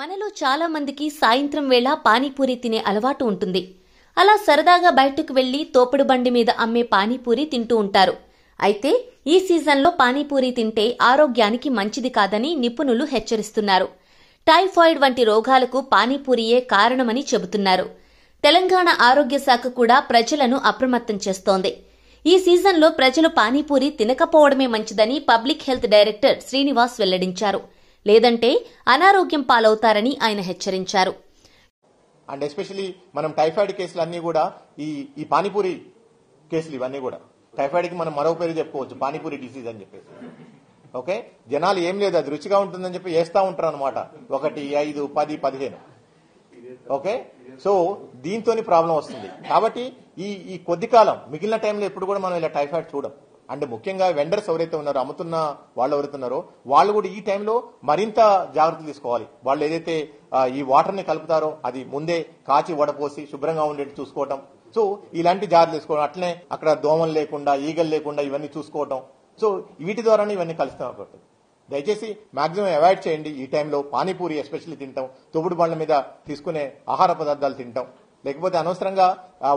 మనలో చాలామందికి సాయంత్రం వేళ పానీపూరి తినే అలవాటు ఉంటుంది అలా సరదాగా బయటకు వెళ్లి తోపుడు బండి మీద అమ్మే పానీపూరి తింటూ ఉంటారు అయితే ఈ సీజన్లో పానీపూరి తింటే ఆరోగ్యానికి మంచిది కాదని నిపుణులు హెచ్చరిస్తున్నారు టైఫాయిడ్ వంటి రోగాలకు పానీపూరియే కారణమని చెబుతున్నారు తెలంగాణ ఆరోగ్య శాఖ కూడా ప్రజలను అప్రమత్తం చేస్తోంది ఈ సీజన్లో ప్రజలు పానీపూరి తినకపోవడమే మంచిదని పబ్లిక్ హెల్త్ డైరెక్టర్ శ్రీనివాస్ వెల్లడించారు లేదంటే అనారోగ్యం పాలవుతారని ఆయన హెచ్చరించారు అండ్ ఎస్పెషలీ మనం టైఫాయిడ్ కేసులు అన్ని కూడా ఈ ఈ పానీపూరి కేసులు ఇవన్నీ కూడా టైఫాయిడ్ కి మనం మరో పేరు చెప్పుకోవచ్చు పానీపూరి డిసీజ్ అని చెప్పేసి ఓకే జనాలు ఏం లేదు అది రుచిగా ఉంటుందని చెప్పి వేస్తా ఉంటారు అనమాట ఒకటి ఐదు పది పదిహేను ఓకే సో దీంతో ప్రాబ్లం వస్తుంది కాబట్టి ఈ ఈ కొద్ది కాలం మిగిలిన టైంలో ఎప్పుడు కూడా మనం ఇలా టైఫాయిడ్ చూడం అండ్ ముఖ్యంగా వెండర్స్ ఎవరైతే ఉన్నారో అమ్ముతున్న వాళ్ళు ఎవరైతే ఉన్నారో వాళ్ళు కూడా ఈ టైంలో మరింత జాగ్రత్తలు తీసుకోవాలి వాళ్ళు ఏదైతే ఈ వాటర్ ని కలుపుతారో అది ముందే కాచి వడపోసి శుభ్రంగా ఉండేట్టు చూసుకోవటం సో ఇలాంటి జాగ్రత్తలు తీసుకోవడం అట్లనే అక్కడ దోమలు లేకుండా ఈగలు లేకుండా ఇవన్నీ చూసుకోవటం సో వీటి ద్వారానే ఇవన్నీ కలుస్తాం దయచేసి మాక్సిమం అవాయిడ్ చేయండి ఈ టైంలో పానీపూరి ఎస్పెషల్లీ తింటాం తొగుడు బండ్ల మీద తీసుకునే ఆహార పదార్థాలు తింటాం లేకపోతే అనవసరంగా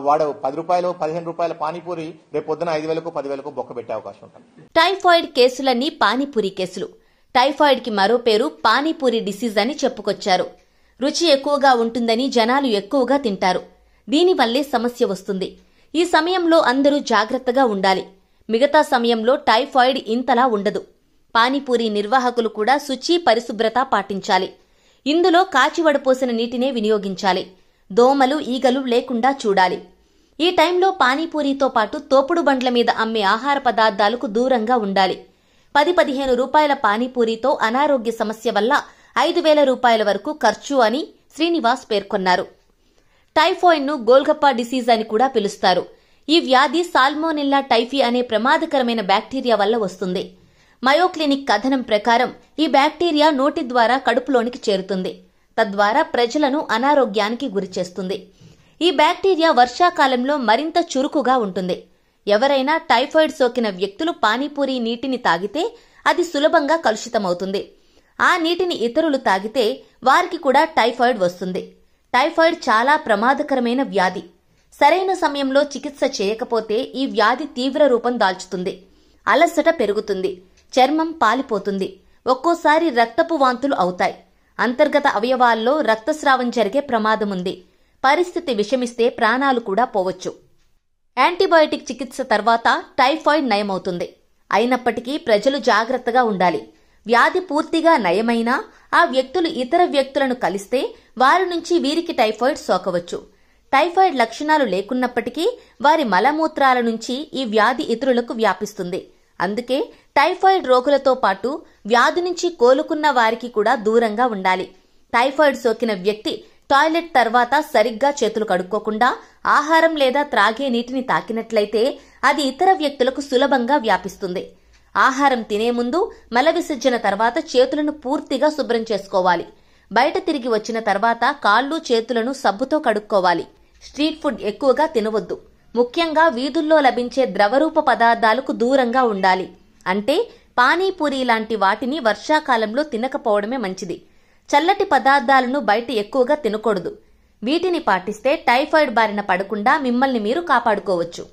వాడు పది రూపాయలు పదిహేను రూపాయల పానీపూరి రేపు పొద్దున ఐదు వేలకు పదివేలకు బొక్క పెట్టే అవకాశం ఉంటుంది టైఫాయిడ్ కేసులన్నీ పానీపూరి కేసులు టైఫాయిడ్ కి మరో పేరు పానీపూరి డిసీజ్ అని చెప్పుకొచ్చారు రుచి ఎక్కువగా ఉంటుందని జనాలు ఎక్కువగా తింటారు దీనివల్లే సమస్య వస్తుంది ఈ సమయంలో అందరూ జాగ్రత్తగా ఉండాలి మిగతా సమయంలో టైఫాయిడ్ ఇంతలా ఉండదు పానీపూరి నిర్వాహకులు కూడా శుచి పరిశుభ్రత పాటించాలి ఇందులో కాచివడపోసిన నీటినే వినియోగించాలి దోమలు ఈగలు లేకుండా చూడాలి ఈ టైంలో పానీపూరితో పాటు తోపుడు బండ్ల మీద అమ్మే ఆహార పదార్థాలకు దూరంగా ఉండాలి పది పదిహేను రూపాయల పానీపూరితో అనారోగ్య సమస్య వల్ల ఐదు వేల రూపాయల వరకు ఖర్చు అని శ్రీనివాస్ పేర్కొన్నారు ను గోల్గప్పా డిసీజ్ అని కూడా పిలుస్తారు ఈ వ్యాధి సాల్మోనిల్లా టైఫీ అనే ప్రమాదకరమైన బ్యాక్టీరియా వల్ల వస్తుంది మయోక్లినిక్ కథనం ప్రకారం ఈ బ్యాక్టీరియా నోటి ద్వారా కడుపులోనికి చేరుతుంది తద్వారా ప్రజలను అనారోగ్యానికి గురిచేస్తుంది ఈ బ్యాక్టీరియా వర్షాకాలంలో మరింత చురుకుగా ఉంటుంది ఎవరైనా టైఫాయిడ్ సోకిన వ్యక్తులు పానీపూరి నీటిని తాగితే అది సులభంగా కలుషితమవుతుంది ఆ నీటిని ఇతరులు తాగితే వారికి కూడా టైఫాయిడ్ వస్తుంది టైఫాయిడ్ చాలా ప్రమాదకరమైన వ్యాధి సరైన సమయంలో చికిత్స చేయకపోతే ఈ వ్యాధి తీవ్ర రూపం దాల్చుతుంది అలసట పెరుగుతుంది చర్మం పాలిపోతుంది ఒక్కోసారి రక్తపు వాంతులు అవుతాయి అంతర్గత అవయవాల్లో రక్తస్రావం జరిగే ప్రమాదముంది పరిస్థితి విషమిస్తే ప్రాణాలు కూడా పోవచ్చు యాంటీబయోటిక్ చికిత్స తర్వాత టైఫాయిడ్ నయమవుతుంది అయినప్పటికీ ప్రజలు జాగ్రత్తగా ఉండాలి వ్యాధి పూర్తిగా నయమైనా ఆ వ్యక్తులు ఇతర వ్యక్తులను కలిస్తే వారి నుంచి వీరికి టైఫాయిడ్ సోకవచ్చు టైఫాయిడ్ లక్షణాలు లేకున్నప్పటికీ వారి మలమూత్రాల నుంచి ఈ వ్యాధి ఇతరులకు వ్యాపిస్తుంది అందుకే టైఫాయిడ్ రోగులతో పాటు వ్యాధి నుంచి కోలుకున్న వారికి కూడా దూరంగా ఉండాలి టైఫాయిడ్ సోకిన వ్యక్తి టాయిలెట్ తర్వాత సరిగ్గా చేతులు కడుక్కోకుండా ఆహారం లేదా త్రాగే నీటిని తాకినట్లయితే అది ఇతర వ్యక్తులకు సులభంగా వ్యాపిస్తుంది ఆహారం తినే ముందు మల విసర్జన తర్వాత చేతులను పూర్తిగా శుభ్రం చేసుకోవాలి బయట తిరిగి వచ్చిన తర్వాత కాళ్ళు చేతులను సబ్బుతో కడుక్కోవాలి స్ట్రీట్ ఫుడ్ ఎక్కువగా తినవద్దు ముఖ్యంగా వీధుల్లో లభించే ద్రవరూప పదార్థాలకు దూరంగా ఉండాలి అంటే పానీపూరి లాంటి వాటిని వర్షాకాలంలో తినకపోవడమే మంచిది చల్లటి పదార్థాలను బయట ఎక్కువగా తినకూడదు వీటిని పాటిస్తే టైఫాయిడ్ బారిన పడకుండా మిమ్మల్ని మీరు కాపాడుకోవచ్చు